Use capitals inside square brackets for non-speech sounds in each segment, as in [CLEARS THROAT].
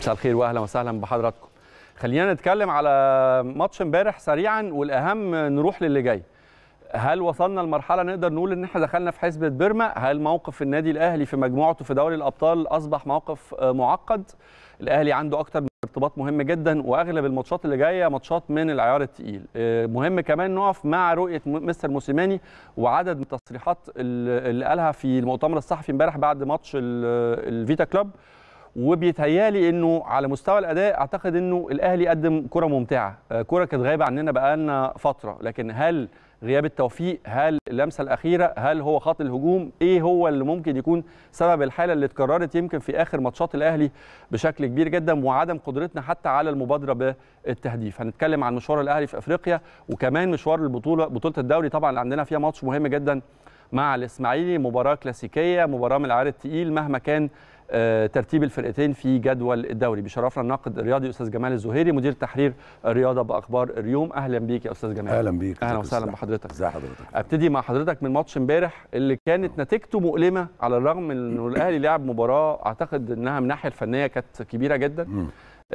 مساء الخير واهلا وسهلا بحضراتكم خلينا نتكلم على ماتش امبارح سريعا والاهم نروح للي جاي هل وصلنا لمرحله نقدر نقول ان احنا دخلنا في حسبه بيرما هل موقف النادي الاهلي في مجموعته في دوري الابطال اصبح موقف آه، معقد الاهلي عنده اكتر من ارتباط مهم جدا واغلب الماتشات اللي جايه ماتشات من العيار الثقيل آه، مهم كمان نقف مع رؤيه مستر موسيماني وعدد من التصريحات اللي قالها في المؤتمر الصحفي امبارح بعد ماتش الفيتا كلوب وبيتهيالي انه على مستوى الاداء اعتقد انه الاهلي قدم كره ممتعه آه، كره كانت غايبه عننا بقالنا فتره لكن هل غياب التوفيق هل اللمسه الاخيره هل هو خط الهجوم ايه هو اللي ممكن يكون سبب الحاله اللي اتكررت يمكن في اخر ماتشات الاهلي بشكل كبير جدا وعدم قدرتنا حتى على المبادره بالتهديف هنتكلم عن مشوار الاهلي في افريقيا وكمان مشوار البطوله بطوله الدوري طبعا اللي عندنا فيها ماتش مهم جدا مع الاسماعيلي مباراه كلاسيكيه مباراه من العيار التقيل مهما كان آه، ترتيب الفرقتين في جدول الدوري بيشرفنا الناقد الرياضي استاذ جمال الزهيري مدير تحرير الرياضه باخبار اليوم اهلا بيك يا استاذ جمال اهلا بيك اهلا وسهلا بحضرتك ازي حضرتك ابتدي مع حضرتك من ماتش امبارح اللي كانت نتيجته مؤلمه على الرغم من انه الاهلي لعب مباراه اعتقد انها من الناحيه الفنيه كانت كبيره جدا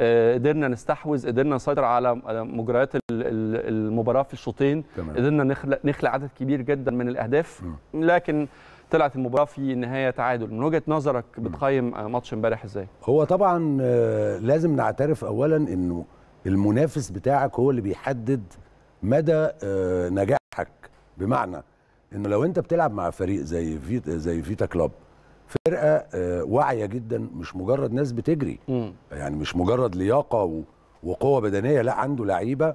آه، قدرنا نستحوذ قدرنا نسيطر على مجريات المباراه في الشوطين قدرنا نخلق نخلق عدد كبير جدا من الاهداف لكن طلعت المباراه في النهايه تعادل من وجهه نظرك بتقيم ماتش امبارح ازاي هو طبعا آه، لازم نعترف اولا انه المنافس بتاعك هو اللي بيحدد مدى آه، نجاحك بمعنى انه لو انت بتلعب مع فريق زي فيتا زي فيتا كلوب فرقه آه، واعيه جدا مش مجرد ناس بتجري م. يعني مش مجرد لياقه وقوه بدنيه لا عنده لعيبه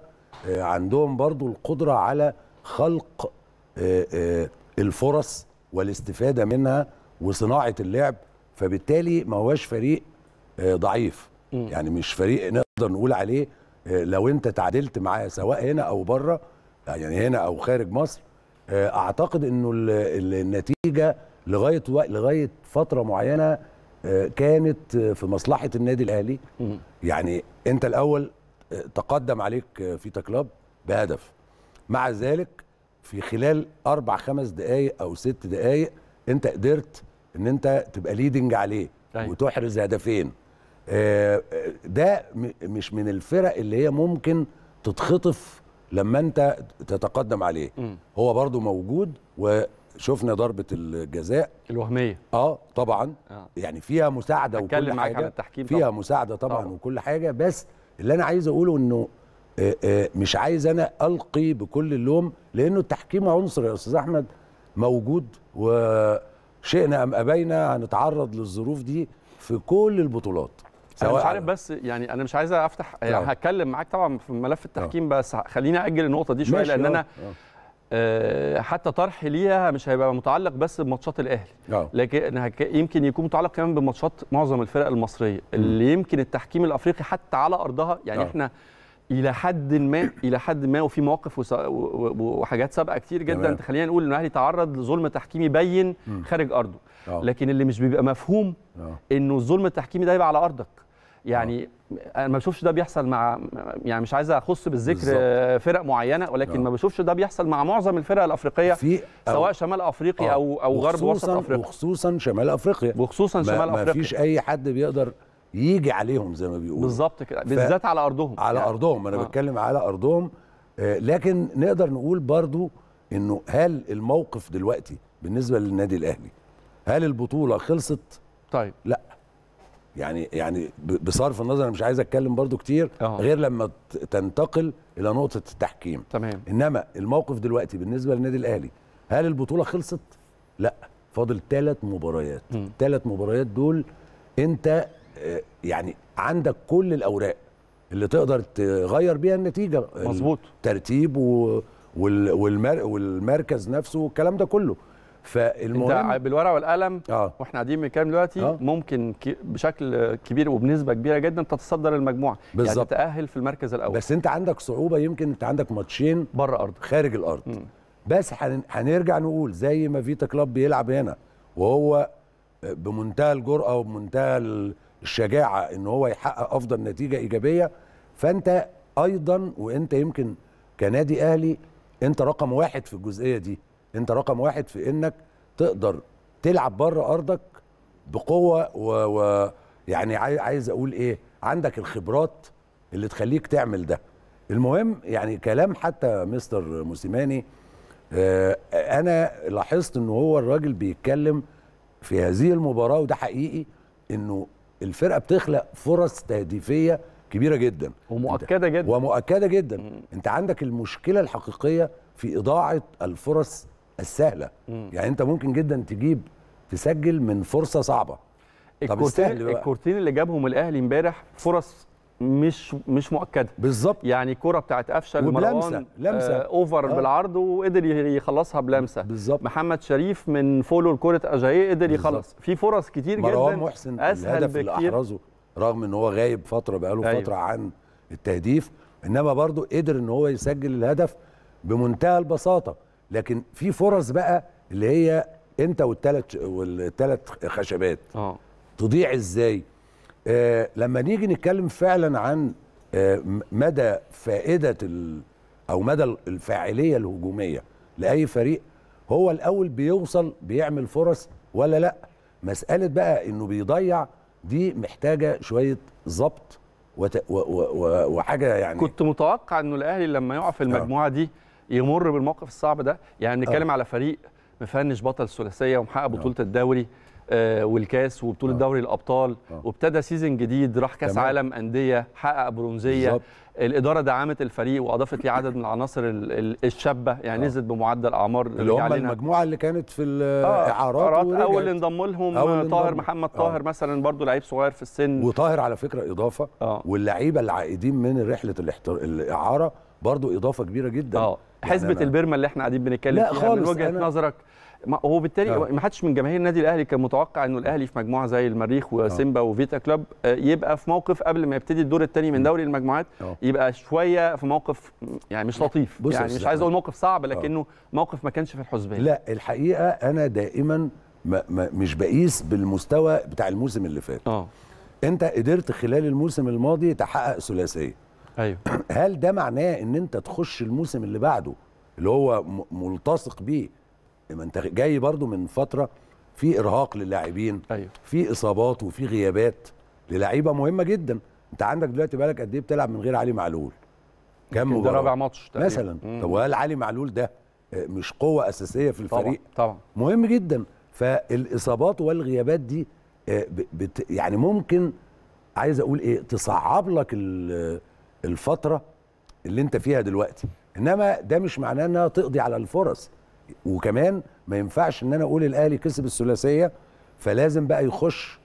عندهم برضو القدره على خلق الفرص والاستفاده منها وصناعه اللعب فبالتالي ما هواش فريق آه، ضعيف يعني مش فريق نقدر نقول عليه آه، لو انت تعادلت معاه سواء هنا او بره يعني هنا او خارج مصر آه، اعتقد انه النتيجه لغايه لغايه فتره معينه كانت في مصلحه النادي الاهلي يعني انت الاول تقدم عليك فيتا كلاب بهدف مع ذلك في خلال اربع خمس دقائق او ست دقائق انت قدرت ان انت تبقى ليدنج عليه أيوة. وتحرز هدفين آه، آه، ده مش من الفرق اللي هي ممكن تتخطف لما انت تتقدم عليه م. هو برضو موجود وشفنا ضربه الجزاء الوهميه اه طبعا آه. يعني فيها مساعده وكل حاجه على التحكيم فيها طبعًا. مساعده طبعا, طبعا وكل حاجه بس اللي انا عايز اقوله انه آه، آه، مش عايز انا القي بكل اللوم لانه التحكيم عنصر يا استاذ احمد موجود وشئنا ام ابينا هنتعرض للظروف دي في كل البطولات سواء انا مش عارف بس يعني انا مش عايز افتح يعني نعم. هتكلم معاك طبعا في ملف نعم. التحكيم أوه. بس خليني اجل النقطه دي شويه لان انا أوه. آه. حتى طرحي ليها مش هيبقى متعلق بس بماتشات الاهلي لكن يمكن يكون متعلق كمان بماتشات معظم الفرق المصريه اللي يمكن التحكيم الافريقي حتى على ارضها يعني أوه. احنا الى حد ما الى حد ما وفي مواقف وحاجات سابقه كتير جدا تخلينا نقول ان الاهلي تعرض لظلم تحكيمي بين خارج ارضه أوه. لكن اللي مش بيبقى مفهوم أوه. انه الظلم التحكيمي ده يبقى على ارضك يعني أوه. انا ما بشوفش ده بيحصل مع يعني مش عايز اخص بالذكر بالزبط. فرق معينه ولكن أوه. ما بشوفش ده بيحصل مع معظم الفرق الافريقيه في سواء شمال افريقي أوه. او او غرب وسط افريقيا وخصوصا شمال افريقيا وخصوصا شمال افريقيا ما فيش اي حد بيقدر يجي عليهم زي ما بيقولوا بالظبط كده بالذات على ارضهم على يعني. ارضهم انا آه. بتكلم على ارضهم آه لكن نقدر نقول برضو انه هل الموقف دلوقتي بالنسبه للنادي الاهلي هل البطوله خلصت طيب لا يعني يعني بصرف النظر انا مش عايز اتكلم برضو كتير آه. غير لما تنتقل الى نقطه التحكيم تمام انما الموقف دلوقتي بالنسبه للنادي الاهلي هل البطوله خلصت لا فاضل ثلاث مباريات ثلاث مباريات دول انت آه، يعني عندك كل الاوراق اللي تقدر تغير بيها النتيجه مظبوط ترتيب و... والمر... والمركز نفسه والكلام ده كله فالمهم انت بالورقه والقلم آه. واحنا قاعدين بنتكلم دلوقتي آه. ممكن ك... بشكل كبير وبنسبه كبيره جدا تتصدر المجموعه بالزبط. يعني تتاهل في المركز الاول بس انت عندك صعوبه يمكن انت عندك ماتشين بره ارض خارج الارض م. بس هن... هنرجع نقول زي ما فيتا كلاب بيلعب هنا وهو بمنتهى الجرأه وبمنتهى ال... الشجاعه ان هو يحقق افضل نتيجه ايجابيه فانت ايضا وانت يمكن كنادي اهلي انت رقم واحد في الجزئيه دي انت رقم واحد في انك تقدر تلعب بره ارضك بقوه و, و... يعني عايز اقول ايه عندك الخبرات اللي تخليك تعمل ده المهم يعني كلام حتى مستر موسيماني آه، انا لاحظت ان هو الراجل بيتكلم في هذه المباراه وده حقيقي انه الفرقه بتخلق فرص تهديفيه كبيره جدا ومؤكده جدا ومؤكده جدا مم. انت عندك المشكله الحقيقيه في اضاعه الفرص السهله مم. يعني انت ممكن جدا تجيب تسجل من فرصه صعبه الكورتين الكورتين اللي جابهم الاهلي امبارح فرص مش مش مؤكده بالظبط يعني كرة بتاعت قفشه لمروان لمسه آه اوفر آه. بالعرض وقدر يخلصها بلمسه بالظبط محمد شريف من فولو لكره اجاييه قدر يخلص في فرص كتير جدا مروان محسن اسهل الهدف بكتير اللي احرزه رغم ان هو غايب فتره بقاله أيوه. فتره عن التهديف انما برضه قدر ان هو يسجل الهدف بمنتهى البساطه لكن في فرص بقى اللي هي انت والثلاث والثلاث خشبات اه تضيع ازاي آه لما نيجي نتكلم فعلا عن آه مدى فائده او مدى الفاعليه الهجوميه لاي فريق هو الاول بيوصل بيعمل فرص ولا لا مساله بقى انه بيضيع دي محتاجه شويه ظبط وت... و... و... وحاجه يعني كنت متوقع انه الاهلي لما يقع في آه. المجموعه آه. دي يمر بالموقف الصعب ده يعني بنتكلم آه. على فريق مفنش بطل ثلاثيه ومحقق بطوله آه. الدوري آه، والكاس وبطوله آه. دوري الابطال آه. وابتدى سيزون جديد راح كاس تمام. عالم انديه حقق برونزيه بالزبط. الاداره دعمت الفريق واضافت ليه عدد من العناصر الشابه يعني نزلت بمعدل اعمار اللي هم المجموعه اللي كانت في الاعارات آه اول اللي انضم لهم طاهر محمد طاهر آه. مثلا برضو لعيب صغير في السن وطاهر على فكره اضافه آه. واللعيبه العائدين من رحله الاحتر... الاعاره برضو اضافه كبيره جدا آه. يعني أنا... البرمه اللي احنا قاعدين بنتكلم فيها من وجهه نظرك هو بالتالي نعم. ما حدش من جماهير النادي الاهلي كان متوقع انه الاهلي في مجموعه زي المريخ آه. وسيمبا وفيتا كلوب آه، يبقى في موقف قبل ما يبتدي الدور الثاني من دوري المجموعات آه. يبقى شويه في موقف يعني مش لطيف يعني مش عايز اقول موقف صعب لكنه موقف ما كانش في الحسبان لا الحقيقه انا دائما ما ما مش بقيس بالمستوى بتاع الموسم اللي فات اه انت قدرت خلال الموسم الماضي تحقق ثلاثيه ايوه [CLEARS THROAT] هل ده معناه ان انت تخش الموسم اللي بعده اللي هو ملتصق بيه ما انت جاي برضو من فتره في ارهاق للاعبين أيوه. في اصابات وفي غيابات للعيبه مهمه جدا انت عندك دلوقتي بالك قد ايه بتلعب من غير علي معلول كم ده رابع ماتش مثلا مم. طب وهل علي معلول ده آه، مش قوه اساسيه في الفريق طبعا, طبعا. مهم جدا فالاصابات والغيابات دي آه، بت يعني ممكن عايز اقول ايه تصعب لك الفتره اللي انت فيها دلوقتي انما ده مش معناه انها تقضي على الفرص وكمان ما ينفعش ان انا اقول الاهلي كسب الثلاثيه فلازم بقى يخش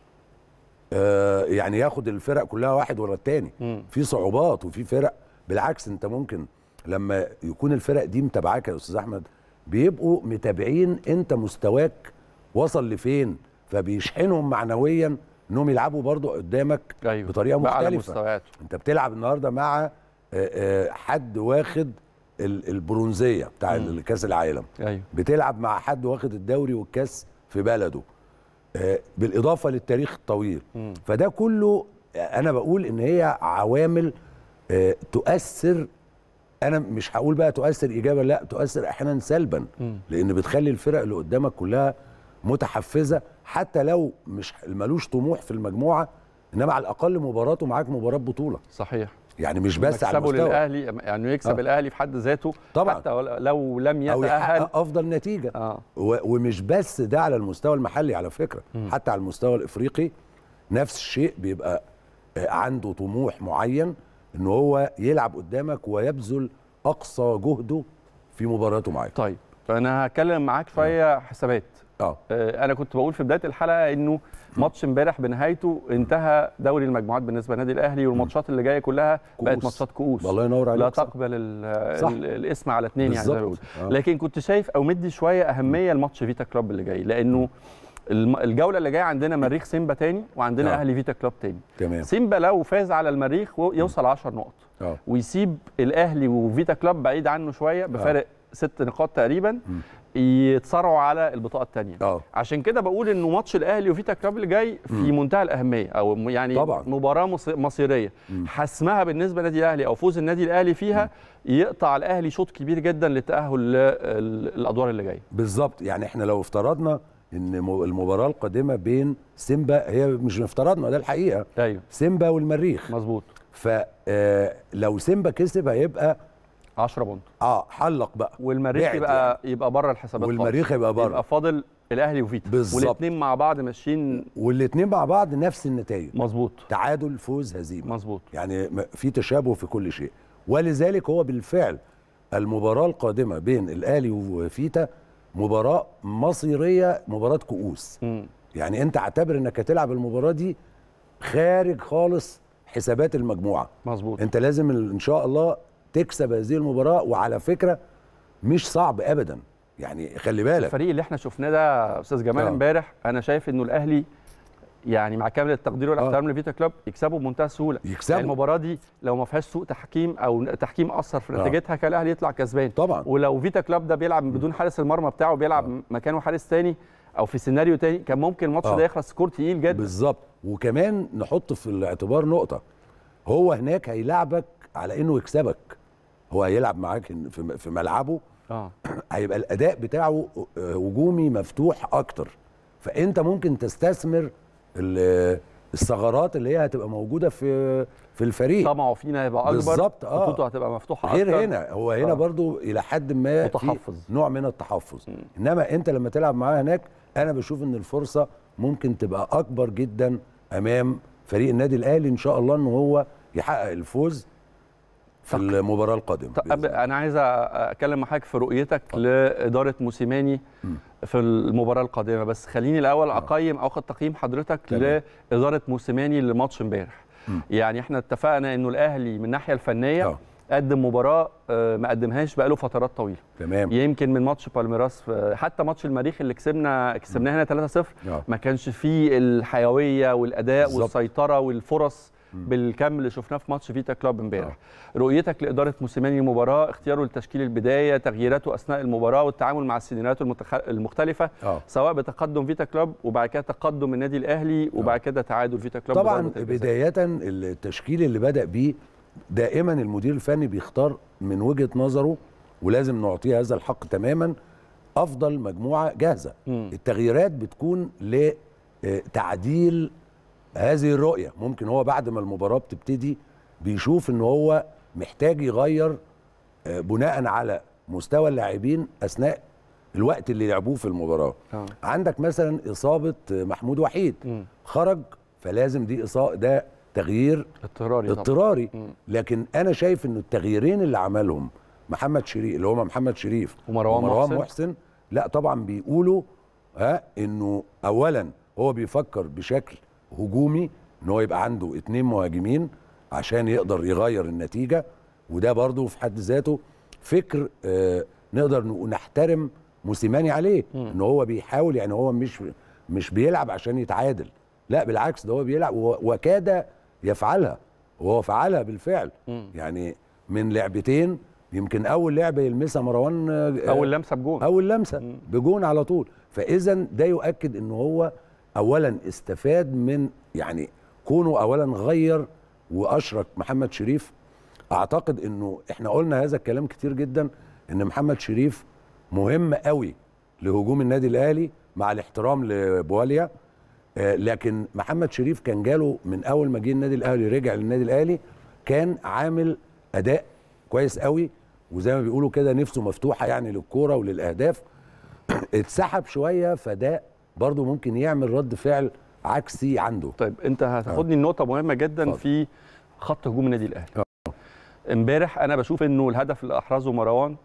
آه يعني ياخد الفرق كلها واحد ورا الثاني في صعوبات وفي فرق بالعكس انت ممكن لما يكون الفرق دي متابعاك يا استاذ احمد بيبقوا متابعين انت مستواك وصل لفين فبيشحنهم معنويا انهم يلعبوا برضه قدامك أيوة. بطريقه مختلفه على انت بتلعب النهارده مع آه، آه، حد واخد البرونزيه بتاع كاس العالم أيوه. بتلعب مع حد واخد الدوري والكاس في بلده آه، بالاضافه للتاريخ الطويل مم. فده كله انا بقول ان هي عوامل آه، تؤثر انا مش هقول بقى تؤثر ايجابا لا تؤثر احيانا سلبا مم. لان بتخلي الفرق اللي قدامك كلها متحفزه حتى لو مش ملوش طموح في المجموعه انما على الاقل مباراته معاك مباراه بطوله صحيح يعني مش بس على المستوى للاهلي يعني يكسب آه. الاهلي في حد ذاته طبعا حتى لو لم يتاهل أو آه، افضل نتيجه آه. ومش بس ده على المستوى المحلي على فكره م. حتى على المستوى الافريقي نفس الشيء بيبقى آه، عنده طموح معين ان هو يلعب قدامك ويبذل اقصى جهده في مباراته معاك طيب فانا هتكلم معاك شويه حسابات أوه. آه، انا كنت بقول في بدايه الحلقه انه ماتش امبارح بنهايته انتهى دوري المجموعات بالنسبه للنادي الاهلي والماتشات اللي جايه كلها بقت ماتشات كؤوس الله ينور عليك لا تقبل الاسم على اثنين يعني زي ما بقول آه. لكن كنت شايف او مدي شويه اهميه لماتش فيتا كلوب اللي جاي لانه الجوله اللي جايه عندنا مريخ سيمبا تاني وعندنا أوه. اهلي فيتا كلوب تاني تمام. سيمبا لو فاز على المريخ يوصل 10 نقط أوه. ويسيب الاهلي وفيتا كلوب بعيد عنه شويه بفارق أوه. ست نقاط تقريبا يتصارعوا على البطاقه الثانيه اه. عشان كده بقول انه ماتش الاهلي وفيتا كابل اللي جاي في م. منتهى الاهميه او يعني طبعا. مباراه مصيريه حسمها بالنسبه للنادي الاهلي او فوز النادي الاهلي فيها م. يقطع الاهلي شوط كبير جدا للتاهل للادوار اللي جايه بالظبط يعني احنا لو افترضنا ان المباراه القادمه بين سيمبا هي مش افترضنا ده الحقيقه ايوه سيمبا والمريخ مظبوط فلو آه، سيمبا كسب هيبقى 10 بونت اه حلق بقى والمريخ يبقى يعني. يبقى بره الحسابات والمريخ يبقى بره يبقى فاضل الاهلي وفيتا بالظبط والاثنين مع بعض ماشيين والاثنين مع بعض نفس النتائج مظبوط تعادل فوز هزيمه مظبوط يعني في تشابه في كل شيء ولذلك هو بالفعل المباراه القادمه بين الاهلي وفيتا مباراه مصيريه مباراه كؤوس م. يعني انت اعتبر انك هتلعب المباراه دي خارج خالص حسابات المجموعه مظبوط انت لازم ان شاء الله تكسب هذه المباراه وعلى فكره مش صعب ابدا يعني خلي بالك الفريق اللي احنا شفناه ده استاذ جمال آه. امبارح انا شايف انه الاهلي يعني مع كامل التقدير آه. والاحترام لفيتا كلوب يكسبوا بمنتهى السهوله يكسبوا يعني المباراه دي لو ما فيهاش سوء تحكيم او تحكيم اثر في آه. نتيجتها كان الاهلي يطلع كسبان طبعا ولو فيتا كلوب ده بيلعب بدون حارس المرمى بتاعه بيلعب مكانه حارس تاني او في سيناريو تاني كان ممكن الماتش ده يخلص سكور تقيل جدا بالظبط وكمان نحط في الاعتبار نقطه هو هناك هيلاعبك على انه يكسبك هو هيلعب معاك في ملعبه اه [CLEARS THROAT] هيبقى الاداء بتاعه آه، هجومي مفتوح اكتر فانت ممكن تستثمر الثغرات اللي هي هتبقى موجوده في في الفريق طمعه فينا هيبقى اكبر بالظبط اه خطوطه هتبقى مفتوحه اكتر غير هنا هو هنا آه. برضو الى حد ما متحفظ نوع من التحفظ م. انما انت لما تلعب معاه هناك انا بشوف ان الفرصه ممكن تبقى اكبر جدا امام فريق النادي الاهلي ان شاء الله ان هو يحقق الفوز في المباراه القادمه طب انا عايز اتكلم مع حضرتك في رؤيتك طب. لاداره موسيماني م. في المباراه القادمه بس خليني الاول آه. اقيم او اخد تقييم حضرتك تمام. لاداره موسيماني لماتش امبارح يعني احنا اتفقنا انه الاهلي من الناحيه الفنيه أوه. قدم مباراه آه، ما قدمهاش بقاله فترات طويله تمام يمكن من ماتش بالميراس حتى ماتش المريخ اللي كسبنا كسبناه هنا 3-0 آه. ما كانش فيه الحيويه والاداء بالزبط. والسيطره والفرص بالكم اللي شفناه في ماتش فيتا كلوب امبارح آه. رؤيتك لاداره موسيماني المباراه اختياره لتشكيل البدايه تغييراته اثناء المباراه والتعامل مع السيناريوهات المتخ... المختلفه أوه. سواء بتقدم فيتا كلوب وبعد كده تقدم النادي الاهلي وبعد آه. كده تعادل فيتا كلوب طبعا بدايه التشكيل اللي بدا بيه دائما المدير الفني بيختار من وجهه نظره ولازم نعطيه هذا الحق تماما افضل مجموعه جاهزه م. التغييرات بتكون لتعديل آه، هذه الرؤيه ممكن هو بعد ما المباراه بتبتدي بيشوف ان هو محتاج يغير آه، بناء على مستوى اللاعبين اثناء الوقت اللي لعبوه في المباراه آه. عندك مثلا اصابه محمود وحيد م. خرج فلازم دي إصابة ده تغيير اضطراري اضطراري لكن انا شايف ان التغييرين اللي عملهم محمد شريف اللي هما محمد شريف ومروان, ومروان محسن. محسن لا طبعا بيقولوا ها انه اولا هو بيفكر بشكل هجومي ان هو يبقى عنده اثنين مهاجمين عشان يقدر يغير النتيجه وده برضه في حد ذاته فكر آه، نقدر نحترم موسيماني عليه ان هو بيحاول يعني هو مش مش بيلعب عشان يتعادل لا بالعكس ده هو بيلعب وكاد يفعلها وهو فعلها بالفعل يعني من لعبتين يمكن اول لعبه يلمسها مروان آه، اول لمسه بجون اول لمسه بجون على طول فاذا ده يؤكد ان هو اولا استفاد من يعني كونه اولا غير واشرك محمد شريف اعتقد انه احنا قلنا هذا الكلام كتير جدا ان محمد شريف مهم قوي لهجوم النادي الاهلي مع الاحترام لبواليا آه، لكن محمد شريف كان جاله من اول ما جه النادي الاهلي رجع للنادي الاهلي كان عامل اداء كويس قوي وزي ما بيقولوا كده نفسه مفتوحه يعني للكوره وللاهداف [CLEARS THROAT] اتسحب شويه فده برضه ممكن يعمل رد فعل عكسي عنده طيب انت هتاخدني آه. النقطه مهمه جدا فضل. في خط هجوم النادي الاهلي آه. امبارح انا بشوف انه الهدف اللي احرزه مروان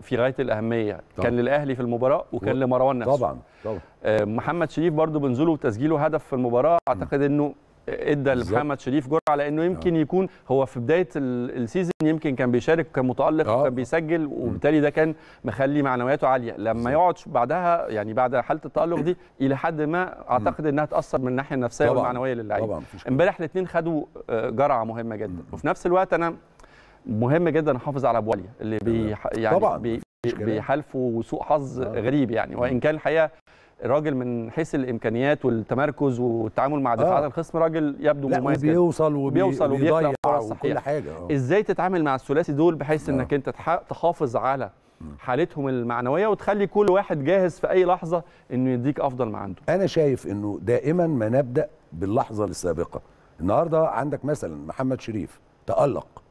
في غايه الاهميه طبعا. كان للاهلي في المباراه وكان و... لمروان نفسه طبعا طبعا آه محمد شريف برضه بنزوله وتسجيله هدف في المباراه اعتقد انه ادى لمحمد شريف جرعه لانه يمكن آه. يكون هو في بدايه السيزون يمكن كان بيشارك آه. كان متالق آه. وكان بيسجل وبالتالي ده كان مخلي معنوياته عاليه لما يقعد بعدها يعني بعد حاله التالق دي الى حد ما اعتقد انها تاثر من الناحيه النفسيه طبعًا. والمعنويه للاعيبه امبارح الاثنين خدوا آه، جرعه مهمه جدا وفي نفس الوقت انا مهم جدا احافظ على ابو اللي بي يعني بي بيحالفوا سوء حظ آه. غريب يعني وان كان الحقيقه راجل من حيث الامكانيات والتمركز والتعامل مع دفاعات آه. الخصم راجل يبدو مميز وبيوصل وبي... بيوصل وبيضيع وكل حاجه آه. ازاي تتعامل مع الثلاثي دول بحيث آه. انك انت تحافظ على حالتهم المعنويه وتخلي كل واحد جاهز في اي لحظه انه يديك افضل ما عنده انا شايف انه دائما ما نبدا باللحظه السابقه النهارده عندك مثلا محمد شريف تالق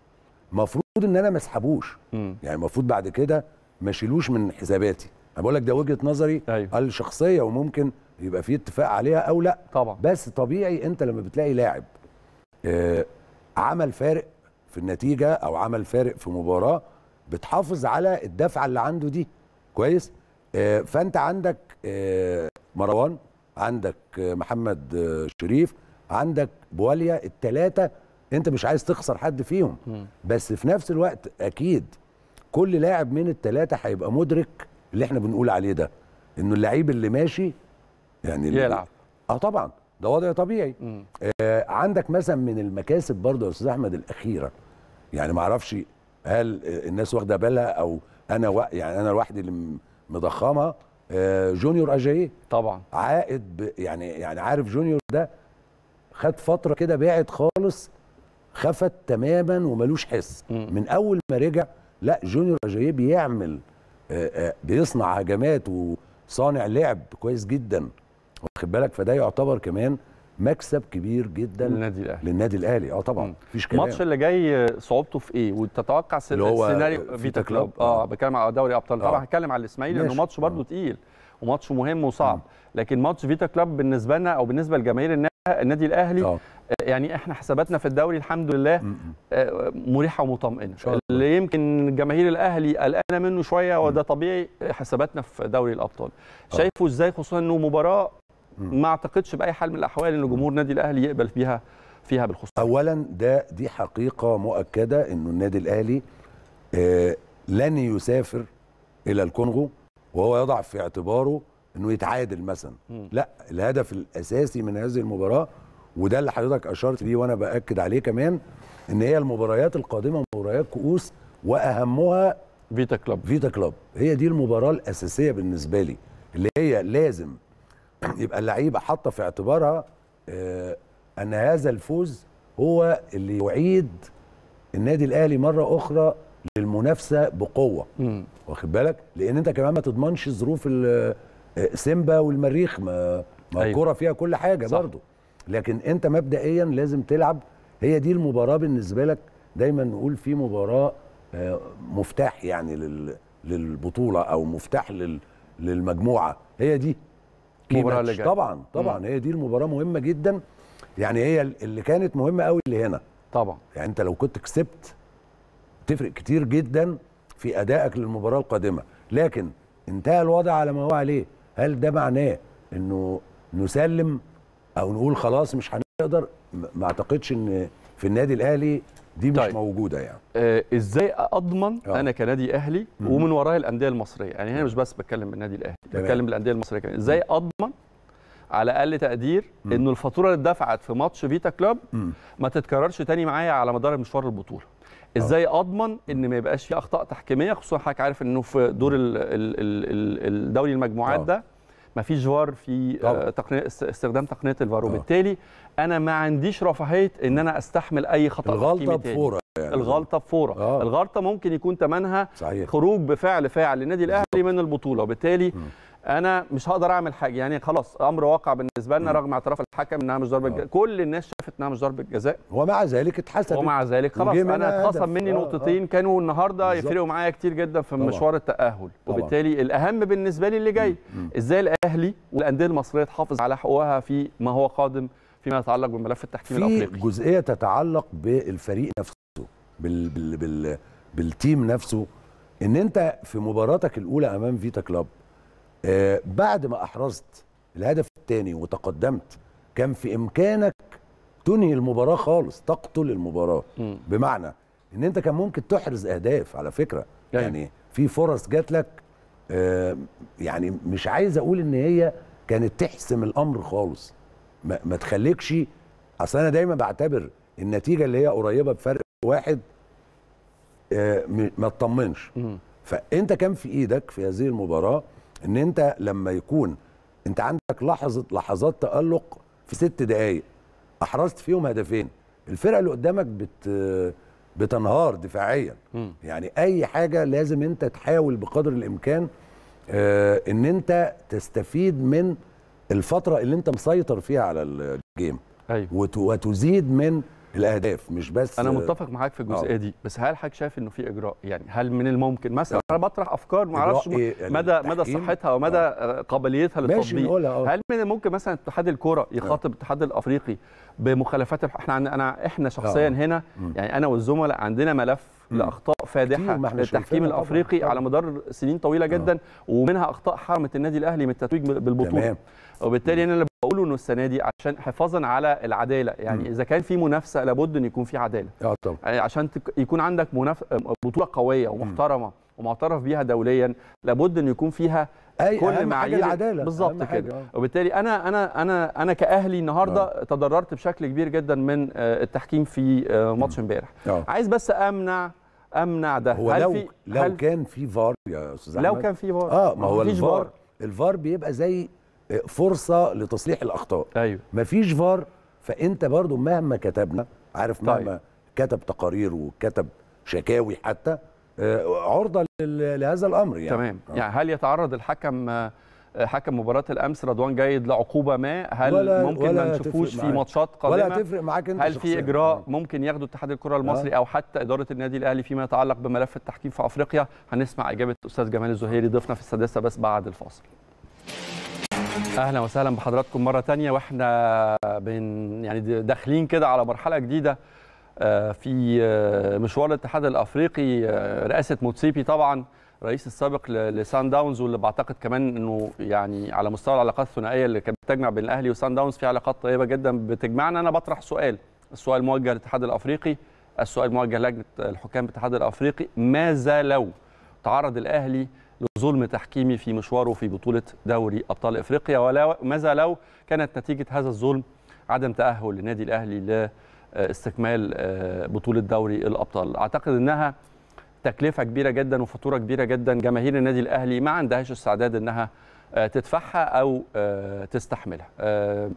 المفروض ان انا ما اسحبوش يعني المفروض بعد كده ما اشيلوش من حساباتي انا بقول لك ده وجهه نظري أيوة. الشخصيه وممكن يبقى في اتفاق عليها او لا طبعا بس طبيعي انت لما بتلاقي لاعب آه عمل فارق في النتيجه او عمل فارق في مباراه بتحافظ على الدفعه اللي عنده دي كويس آه فانت عندك آه مروان عندك آه، محمد آه، شريف عندك بواليا الثلاثه انت مش عايز تخسر حد فيهم م. بس في نفس الوقت اكيد كل لاعب من الثلاثه هيبقى مدرك اللي احنا بنقول عليه ده انه اللعيب اللي ماشي يعني يلعب اه طبعا ده وضع طبيعي آه عندك مثلا من المكاسب برضه يا استاذ احمد الاخيره يعني ما اعرفش هل الناس واخده بالها او انا و... يعني انا لوحدي اللي مضخمها آه جونيور اجاي طبعا عائد ب... يعني يعني عارف جونيور ده خد فتره كده بعد خالص خفت تماما وملوش حس مم. من اول ما رجع لا جونيور اجاي بيعمل آه، آه، بيصنع هجمات وصانع لعب كويس جدا واخد بالك فده يعتبر كمان مكسب كبير جدا للنادي الاهلي للنادي الاهلي اه طبعا مفيش كلام الماتش اللي جاي صعوبته في ايه وتتوقع السيناريو فيتا كلوب اه بتكلم على دوري ابطال طبعا آه. هتكلم على الاسماعيلي لانه ماتش برده تقيل وماتش مهم وصعب لكن ماتش فيتا كلوب بالنسبه لنا او بالنسبه لجماهير النادي الاهلي أوه. يعني احنا حساباتنا في الدوري الحمد لله آه، مريحه ومطمئنه اللي يمكن جماهير الاهلي قلقانه منه شويه وده طبيعي حساباتنا في دوري الابطال شايفه ازاي خصوصا انه مباراه ما اعتقدش باي حال من الاحوال ان جمهور نادي الاهلي يقبل فيها فيها بالخصوص اولا ده دي حقيقه مؤكده انه النادي الاهلي آه لن يسافر الى الكونغو وهو يضع في اعتباره انه يتعادل مثلا لا الهدف الاساسي من هذه المباراه وده اللي حضرتك اشرت ليه وانا باكد عليه كمان ان هي المباريات القادمه مباريات كؤوس واهمها فيتا كلوب فيتا كلوب هي دي المباراه الاساسيه بالنسبه لي اللي هي لازم يبقى اللعيبه حاطه في اعتبارها آه، ان هذا الفوز هو اللي يعيد النادي الاهلي مره اخرى للمنافسه بقوه واخد بالك لان انت كمان ما تضمنش ظروف آه، سيمبا والمريخ ما, الكره أيوة. الكوره فيها كل حاجه صح. برضه لكن انت مبدئيا لازم تلعب هي دي المباراه بالنسبه لك دايما نقول في مباراه آه، مفتاح يعني للبطوله او مفتاح للمجموعه هي دي المباراه اللي طبعا طبعا مم. هي دي المباراه مهمه جدا يعني هي اللي كانت مهمه قوي اللي هنا طبعا يعني انت لو كنت كسبت تفرق كتير جدا في ادائك للمباراه القادمه لكن انتهى الوضع على ما هو عليه هل ده معناه انه نسلم او نقول خلاص مش هنقدر ما اعتقدش ان في النادي الاهلي دي مش طيب. موجوده يعني آه ازاي اضمن آه. انا كنادي اهلي مم. ومن ورايا الانديه المصريه يعني هنا مش بس بتكلم بالنادي الاهلي بتكلم بالانديه المصريه كمان ازاي اضمن على اقل تقدير مم. انه الفاتوره اللي اتدفعت في ماتش فيتا كلوب ما تتكررش تاني معايا على مدار مشوار البطوله آه. ازاي اضمن ان ما يبقاش في اخطاء تحكيميه خصوصا حضرتك عارف انه في دور الدوري المجموعات آه. ده ما فيش فار في آه، تقنية استخدام تقنيه الفار وبالتالي آه. انا ما عنديش رفاهيه ان انا استحمل اي خطا الغلطه بفوره يعني الغلطه بفوره آه. الغلطه ممكن يكون ثمنها خروج بفعل فاعل للنادي الاهلي من البطوله وبالتالي م. انا مش هقدر اعمل حاجه يعني خلاص امر واقع بالنسبه لنا رغم اعتراف الحكم انها مش ضربه آه. جزاء كل الناس شافت انها مش ضربه جزاء ومع ذلك اتحسبت ومع ذلك خلاص انا اتخصم مني آه نقطتين آه كانوا النهارده يفرقوا معايا كتير جدا في طبعا. مشوار التاهل طبعا. وبالتالي الاهم بالنسبه لي اللي جاي ازاي الاهلي والانديه المصريه تحافظ على حقوقها في ما هو قادم فيما يتعلق بملف التحكيم الافريقي في جزئيه تتعلق بالفريق نفسه بال بال بال بالتيم نفسه ان انت في مباراتك الاولى امام فيتا كلوب آه، بعد ما احرزت الهدف الثاني وتقدمت كان في امكانك تنهي المباراه خالص تقتل المباراه م. بمعنى ان انت كان ممكن تحرز اهداف على فكره أيوة. يعني في فرص جات لك آه، يعني مش عايز اقول ان هي كانت تحسم الامر خالص ما, ما تخليكش اصل انا دايما بعتبر النتيجه اللي هي قريبه بفرق واحد آه، ما تطمنش فانت كان في ايدك في هذه المباراه ان انت لما يكون انت عندك لحظه لحظات تالق في ست دقائق احرزت فيهم هدفين الفرقه اللي قدامك بت بتنهار دفاعيا م. يعني اي حاجه لازم انت تحاول بقدر الامكان آه، ان انت تستفيد من الفتره اللي انت مسيطر فيها على الجيم أيوه. وتزيد من الاهداف مش بس انا متفق معاك في الجزئيه آه. دي بس هل حضرتك شايف انه في اجراء يعني هل من الممكن مثلا انا بطرح افكار ما اعرفش إيه يعني مدى مدى صحتها ومدى آه. قابليتها للتطبيق آه. هل من الممكن مثلا اتحاد الكوره آه. يخاطب الاتحاد الافريقي بمخالفات احنا انا احنا شخصيا آه. هنا يعني انا والزملاء عندنا ملف لاخطاء فادحه للتحكيم الافريقي طبعا. على مدار سنين طويله جدا آه. ومنها اخطاء حرمت النادي الاهلي من التتويج بالبطوله تمام. وبالتالي انا بقوله انه السنه دي عشان حفاظا على العداله يعني م. اذا كان في منافسه لابد ان يكون في عداله اه طبعا يعني عشان تك... يكون عندك منف... بطوله قويه ومحترمه ومعترف بيها دوليا لابد ان يكون فيها أي كل معايير العداله بالظبط كده آه. وبالتالي انا انا انا انا كاهلي النهارده أوه. نعم. تضررت بشكل كبير جدا من آه، التحكيم في آه، ماتش امبارح عايز بس امنع امنع ده هو هل لو في لو هل كان في فار يا استاذ احمد لو كان في فار اه ما هو الفار الفار بيبقى زي فرصه لتصليح الاخطاء ايوه مفيش فار فانت برضو مهما كتبنا عارف طيب. مهما كتب تقارير وكتب شكاوي حتى آه، عرضه لهذا الامر يعني تمام آه. يعني هل يتعرض الحكم آه، حكم مباراة الامس رضوان جيد لعقوبه ما هل ولا ممكن ولا ما نشوفوش في ماتشات قادمه ولا تفرق معاك انت هل في اجراء ممكن ياخده اتحاد الكره المصري آه. او حتى اداره النادي الاهلي فيما يتعلق بملف التحكيم في افريقيا هنسمع اجابه استاذ جمال الزهيري ضيفنا في السادسه بس بعد الفاصل اهلا وسهلا بحضراتكم مره ثانيه واحنا بن يعني داخلين كده على مرحله جديده آه، في آه، مشوار الاتحاد الافريقي آه، رئاسه موتسيبي طبعا الرئيس السابق لسان داونز واللي بعتقد كمان انه يعني على مستوى العلاقات الثنائيه اللي كانت بتجمع بين الاهلي وسان داونز في علاقات طيبه جدا بتجمعنا انا بطرح سؤال السؤال موجه للاتحاد الافريقي السؤال موجه لجنه الحكام الاتحاد الافريقي ماذا لو تعرض الاهلي لظلم تحكيمي في مشواره في بطولة دوري أبطال إفريقيا وماذا لو كانت نتيجة هذا الظلم عدم تأهل النادي الأهلي لاستكمال آه، بطولة دوري الأبطال أعتقد أنها تكلفة كبيرة جدا وفاتورة كبيرة جدا جماهير النادي الأهلي ما عندهاش استعداد أنها آه، تدفعها أو آه، تستحملها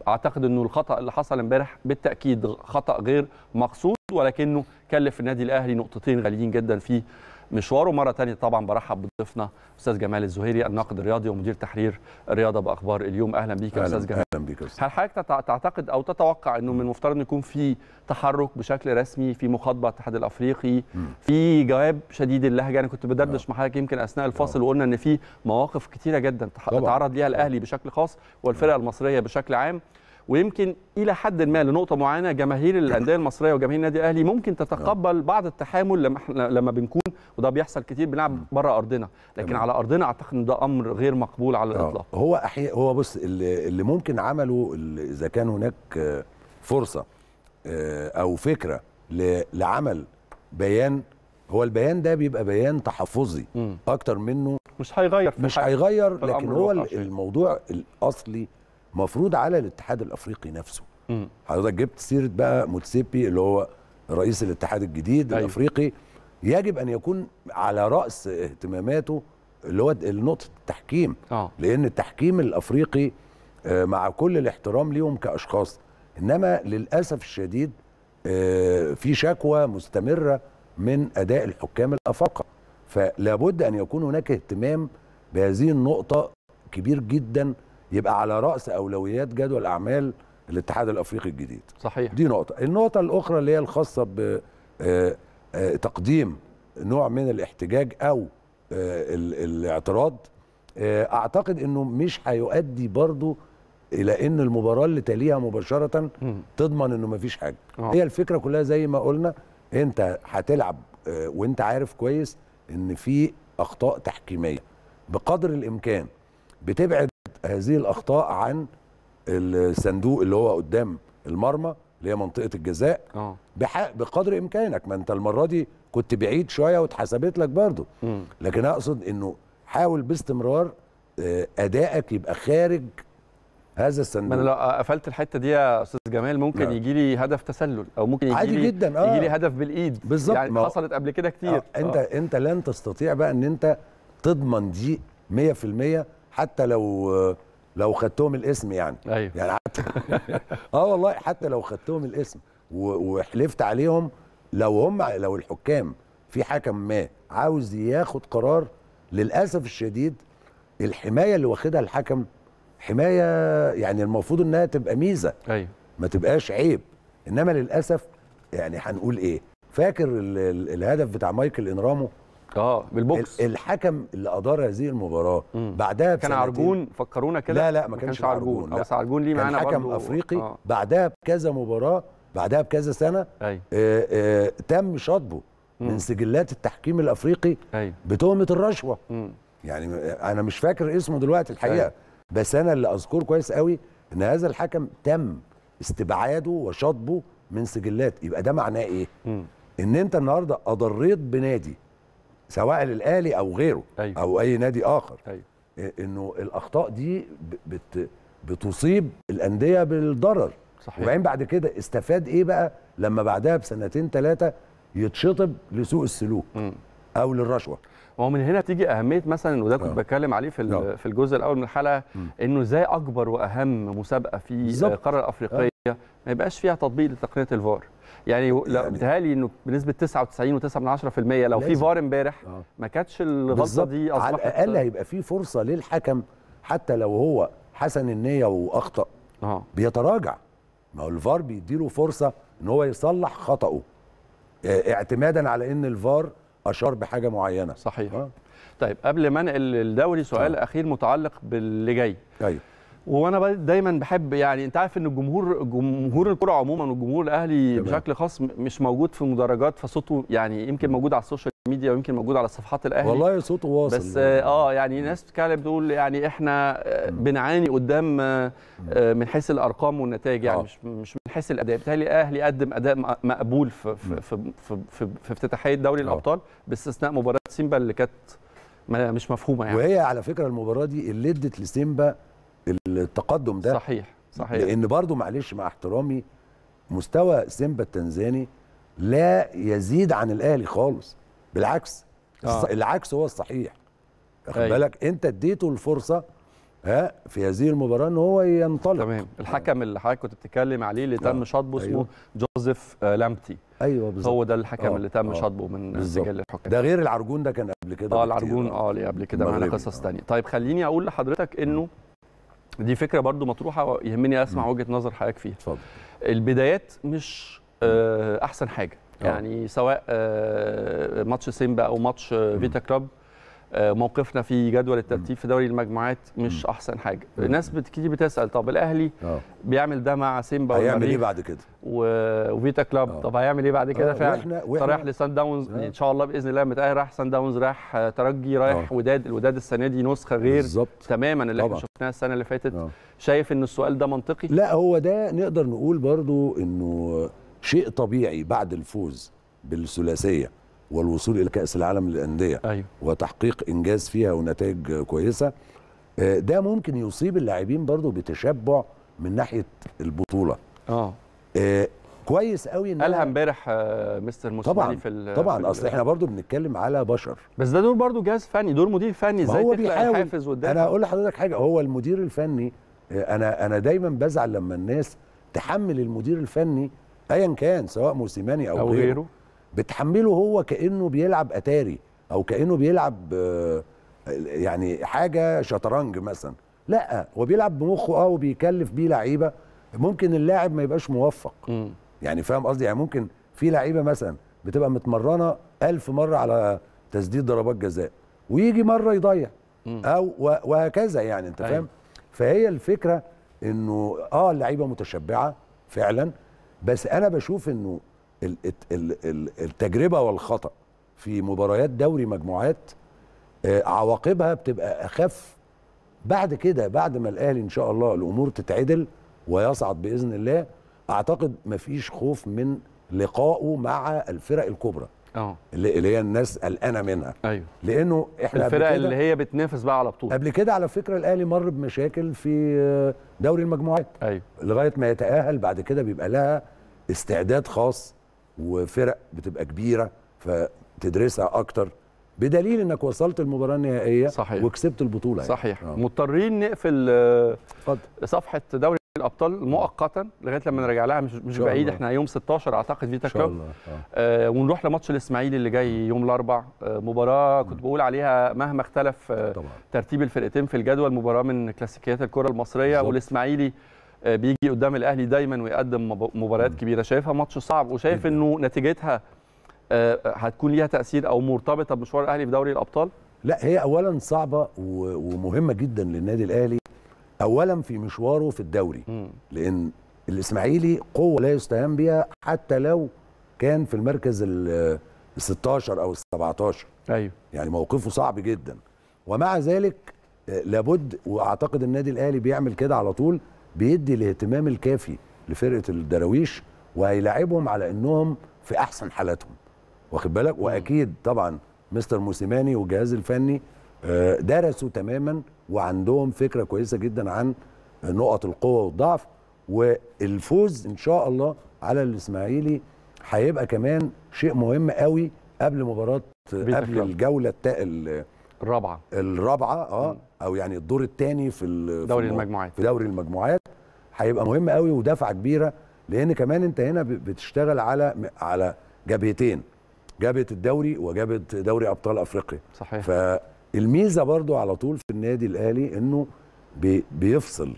أعتقد أنه الخطأ اللي حصل امبارح بالتأكيد خطأ غير مقصود ولكنه كلف النادي الأهلي نقطتين غاليين جدا في مشواره مره ثانيه طبعا برحب بضيفنا استاذ جمال الزهيري الناقد الرياضي ومدير تحرير الرياضه باخبار اليوم اهلا بيك يا استاذ جمال اهلا بيك هل حضرتك تعتقد او تتوقع انه من المفترض انه يكون في تحرك بشكل رسمي في مخاطبه الاتحاد الافريقي في جواب شديد اللهجه انا كنت بدردش نعم. مع حضرتك يمكن اثناء نعم. الفاصل وقلنا ان في مواقف كثيره جدا تعرض ليها الاهلي بشكل خاص والفرق نعم. المصريه بشكل عام ويمكن الى حد ما لنقطه معينه جماهير الانديه المصريه وجماهير النادي الاهلي ممكن تتقبل بعض التحامل لما بنكون وده بيحصل كتير بنلعب بره ارضنا لكن تمام. على ارضنا اعتقد ان ده امر غير مقبول على آه. الاطلاق آه. هو أحي... هو بص اللي, اللي ممكن عمله اذا كان هناك آه، فرصه آه، او فكره ل... لعمل بيان هو البيان ده بيبقى بيان تحفظي م. اكتر منه مش هيغير في مش هيغير لكن هو الموضوع الاصلي مفروض على الاتحاد الافريقي نفسه حضرتك جبت سيره بقى موتسيبي اللي هو رئيس الاتحاد الجديد أيوه. الافريقي يجب ان يكون على راس اهتماماته اللي هو نقطه التحكيم أوه. لان التحكيم الافريقي آه، مع كل الاحترام ليهم كاشخاص انما للاسف الشديد آه، في شكوى مستمره من اداء الحكام الافاقه فلا بد ان يكون هناك اهتمام بهذه النقطه كبير جدا يبقى على راس اولويات جدول اعمال الاتحاد الافريقي الجديد صحيح دي نقطه النقطه الاخرى اللي هي الخاصه ب آه، آه، تقديم نوع من الاحتجاج او آه، الاعتراض آه، اعتقد انه مش هيؤدي برضه الى ان المباراه اللي تليها مباشره تضمن انه مفيش حاجه أوه. هي الفكره كلها زي ما قلنا انت هتلعب وانت عارف كويس ان في اخطاء تحكيميه بقدر الامكان بتبعد هذه الاخطاء عن الصندوق اللي هو قدام المرمى اللي هي منطقه الجزاء اه بقدر امكانك ما انت المره دي كنت بعيد شويه واتحسبت لك برضه لكن اقصد انه حاول باستمرار آه، ادائك يبقى خارج هذا الصندوق انا لو قفلت الحته دي يا استاذ جمال ممكن نعم. يجي لي هدف تسلل او ممكن يجي عادي لي جدا آه. يجي لي هدف بالايد بالظبط يعني حصلت قبل كده كتير آه. انت آه. انت لن تستطيع بقى ان انت تضمن دي 100% حتى لو لو خدتهم الاسم يعني ايوه يعني حتى [LAUGHS] اه والله حتى لو خدتهم الاسم وحلفت عليهم لو هم لو الحكام في حكم ما عاوز ياخد قرار للاسف الشديد الحمايه اللي واخدها الحكم حمايه يعني المفروض انها تبقى ميزه ايوه ما تبقاش عيب انما للاسف يعني هنقول ايه فاكر الهدف بتاع مايكل انرامو اه بالبوكس الحكم اللي ادار هذه المباراه مم. بعدها كان عرجون فكرونا كده لا لا ما, كانش عرجون بس عرجون ليه معانا حكم برضو افريقي آه. بعدها بكذا مباراه بعدها بكذا سنه آه آه تم شطبه مم. من سجلات التحكيم الافريقي أي. بتهمه الرشوه مم. يعني انا مش فاكر اسمه دلوقتي الحقيقه أي. بس انا اللي اذكره كويس قوي ان هذا الحكم تم استبعاده وشطبه من سجلات يبقى ده معناه ايه مم. ان انت النهارده اضريت بنادي سواء الاهلي او غيره أيوة. او اي نادي اخر أيوة. إيه، انه الاخطاء دي بت بتصيب الانديه بالضرر صحيح. وبعدين بعد كده استفاد ايه بقى لما بعدها بسنتين ثلاثه يتشطب لسوء السلوك م. او للرشوه هو من هنا تيجي اهميه مثلا وده كنت آه. بتكلم عليه في آه. في الجزء الاول من الحلقه انه ازاي اكبر واهم مسابقه في القاره الافريقيه آه. ما يبقاش فيها تطبيق لتقنيه الفار يعني, يعني بتهالي انه بنسبه 99 و9 من 10% لو في فار امبارح آه. ما كانتش الغلطه دي اصبحت على الاقل هيبقى في فرصه للحكم حتى لو هو حسن النيه واخطا آه. بيتراجع ما هو الفار بيديله فرصه ان هو يصلح خطأه آه، اعتمادا على ان الفار اشار بحاجه معينه صحيح آه. طيب قبل ما انقل الدوري سؤال طيب. اخير متعلق باللي جاي ايوه وانا دايما بحب يعني انت عارف ان الجمهور جمهور الكره عموما والجمهور الاهلي بشكل خاص مش موجود في المدرجات فصوته يعني يمكن موجود على السوشيال ميديا ويمكن موجود على صفحات الاهلي والله صوته واصل بس يعني. اه يعني ناس بتتكلم بتقول يعني احنا آه، بنعاني قدام آه، آه، من حيث الارقام والنتائج يعني مش مش من حيث الاداء بالتالي الاهلي قدم اداء مقبول في في في في, في افتتاحيه دوري الابطال باستثناء مباراه سيمبا اللي كانت مش مفهومه يعني وهي على فكره المباراه دي اللي ادت لسيمبا التقدم ده صحيح صحيح لان برضو معلش مع احترامي مستوى سيمبا التنزاني لا يزيد عن الاهلي خالص بالعكس آه. العكس هو الصحيح واخد أيوه. بالك انت اديته الفرصه ها في هذه المباراه ان هو ينطلق تمام الحكم اللي حضرتك كنت بتتكلم عليه اللي تم آه. شطبه أيوة. اسمه جوزيف آه، لامتي ايوه بالظبط هو ده الحكم آه. اللي تم آه. شطبه من سجل الحكام ده غير العرجون ده كان قبل كده اه العرجون اه اللي قبل كده معانا قصص ثانيه طيب خليني اقول لحضرتك انه دي فكره برضو مطروحه يهمني اسمع وجهه نظر حضرتك فيها اتفضل البدايات مش آه، احسن حاجه آه. يعني سواء آه، ماتش سيمبا او ماتش فيتا كراب آه، موقفنا في جدول الترتيب في دوري المجموعات مش م. احسن حاجه ناس كتير بتسال طب الاهلي أوه. بيعمل ده مع سيمبا هيعمل ايه بعد كده وفيتا كلاب أوه. طب هيعمل ايه بعد كده آه، فعلا رايح لسان داونز أوه. ان شاء الله باذن الله متاهل رايح سان داونز رايح آه، ترجي رايح وداد الوداد السنه دي نسخه غير بالزبط. تماما اللي احنا شفناها السنه اللي فاتت أوه. شايف ان السؤال ده منطقي لا هو ده نقدر نقول برضو انه شيء طبيعي بعد الفوز بالثلاثيه والوصول الى كاس العالم للانديه أيوه. وتحقيق انجاز فيها ونتائج كويسه آه، ده ممكن يصيب اللاعبين برضو بتشبع من ناحيه البطوله اه, آه، كويس قوي ان قالها امبارح آه، مستر موسيماني في طبعا طبعا اصل احنا برضو بنتكلم على بشر بس ده دور برضو جهاز فني دور مدير فني ازاي تخلق الحافز والدافع انا اقول لحضرتك حاجه هو المدير الفني انا انا دايما بزعل لما الناس تحمل المدير الفني ايا كان سواء موسيماني او, أو غيره, غيره بتحمله هو كانه بيلعب اتاري او كانه بيلعب آه، يعني حاجه شطرنج مثلا لا هو بيلعب بمخه اه وبيكلف بيه لعيبه ممكن اللاعب ما يبقاش موفق م. يعني فاهم قصدي يعني ممكن في لعيبه مثلا بتبقى متمرنه ألف مره على تسديد ضربات جزاء ويجي مره يضيع او وهكذا يعني انت أيوه. فاهم فهي الفكره انه اه اللعيبه متشبعه فعلا بس انا بشوف انه التجربه والخطا في مباريات دوري مجموعات آه، عواقبها بتبقى اخف بعد كده بعد ما الاهلي ان شاء الله الامور تتعدل ويصعد باذن الله اعتقد مفيش خوف من لقائه مع الفرق الكبرى اه اللي هي الناس قلقانه منها ايوه لانه احنا الفرق اللي هي بتنافس بقى على بطوله قبل كده على فكره الاهلي مر بمشاكل في آه، دوري المجموعات ايوه لغايه ما يتاهل بعد كده بيبقى لها استعداد خاص وفرق بتبقى كبيره فتدرسها اكتر بدليل انك وصلت المباراه النهائيه صحيح. وكسبت البطوله يعني. صحيح يعني. مضطرين نقفل آه، فضل. صفحه دوري الابطال مؤقتا لغايه لما نرجع لها مش مش بعيد احنا يوم 16 اعتقد فيتا كلوب آه. آه ونروح لماتش الاسماعيلي اللي جاي يوم الاربع آه مباراه كنت بقول عليها مهما اختلف آه ترتيب الفرقتين في الجدول مباراه من كلاسيكيات الكره المصريه بالزبط. والاسماعيلي آه، بيجي قدام الاهلي دايما ويقدم مباريات كبيره شايفها ماتش صعب وشايف انه نتيجتها آه، هتكون ليها تاثير او مرتبطه بمشوار الاهلي في دوري الابطال لا هي اولا صعبه ومهمه جدا للنادي الاهلي اولا في مشواره في الدوري لان الاسماعيلي قوه لا يستهان بها حتى لو كان في المركز ال 16 او ال 17 ايوه يعني موقفه صعب جدا ومع ذلك آه، لابد واعتقد النادي الاهلي بيعمل كده على طول بيدي الاهتمام الكافي لفرقه الدراويش وهيلاعبهم على انهم في احسن حالاتهم واخد بالك واكيد طبعا مستر موسيماني والجهاز الفني آه، درسوا تماما وعندهم فكره كويسه جدا عن نقط القوه والضعف والفوز ان شاء الله على الاسماعيلي هيبقى كمان شيء مهم قوي قبل مباراه قبل الجوله التا... الرابعه الرابعه اه او يعني الدور الثاني في دوري المجموعات في دوري المجموعات هيبقى مهم قوي ودفعه كبيره لان كمان انت هنا بتشتغل على على جبهتين جبهه الدوري وجبهه دوري ابطال افريقيا صحيح فالميزه برضو على طول في النادي الاهلي انه بي بيفصل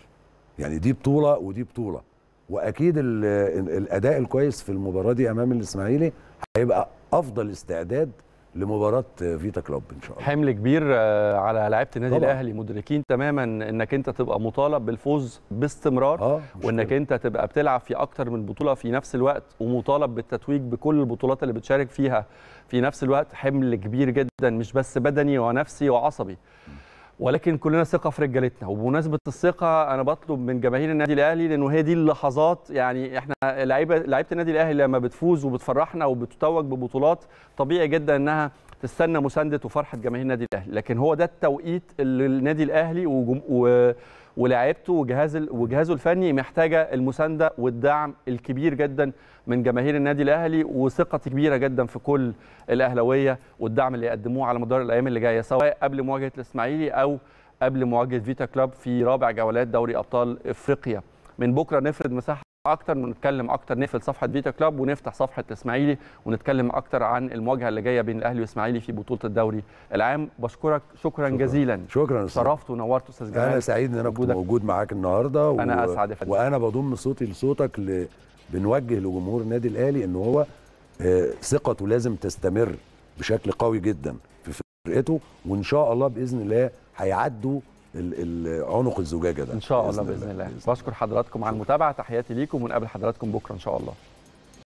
يعني دي بطوله ودي بطوله واكيد الاداء الكويس في المباراه دي امام الاسماعيلي هيبقى افضل استعداد لمباراه فيتا كلوب ان شاء الله حمل كبير آه، على لعيبه النادي الاهلي مدركين تماما انك انت تبقى مطالب بالفوز باستمرار آه وانك انت تبقى بتلعب في اكتر من بطوله في نفس الوقت ومطالب بالتتويج بكل البطولات اللي بتشارك فيها في نفس الوقت حمل كبير جدا مش بس بدني ونفسي وعصبي م. ولكن كلنا ثقه في رجالتنا وبمناسبه الثقه انا بطلب من جماهير النادي الاهلي لانه هي دي اللحظات يعني احنا لعيبه لعيبه النادي الاهلي لما بتفوز وبتفرحنا وبتتوج ببطولات طبيعي جدا انها تستنى مسانده وفرحه جماهير النادي الاهلي لكن هو ده التوقيت اللي النادي الاهلي وجم... و... ولاعيبته وجهاز وجهازه الفني محتاجه المسانده والدعم الكبير جدا من جماهير النادي الاهلي وثقه كبيره جدا في كل الاهلاويه والدعم اللي يقدموه على مدار الايام اللي جايه سواء قبل مواجهه الاسماعيلي او قبل مواجهه فيتا كلاب في رابع جولات دوري ابطال افريقيا من بكره نفرد مساحه اكتر ونتكلم اكتر نقفل صفحه فيتا كلاب ونفتح صفحه الاسماعيلي ونتكلم اكتر عن المواجهه اللي جايه بين الاهلي والاسماعيلي في بطوله الدوري العام بشكرك شكرا, شكرا جزيلا شكرا شرفت ونورت استاذ جمال انا سعيد ان انا كنت موجود معاك النهارده و... انا اسعد فدي. وانا بضم صوتي لصوتك ل... بنوجه لجمهور النادي الاهلي ان هو آه، ثقته لازم تستمر بشكل قوي جدا في فرقته وان شاء الله باذن الله هيعدوا عنق الزجاجه ده ان شاء الله باذن, الله, الله. بشكر حضراتكم على المتابعه تحياتي ليكم ونقابل حضراتكم بكره ان شاء الله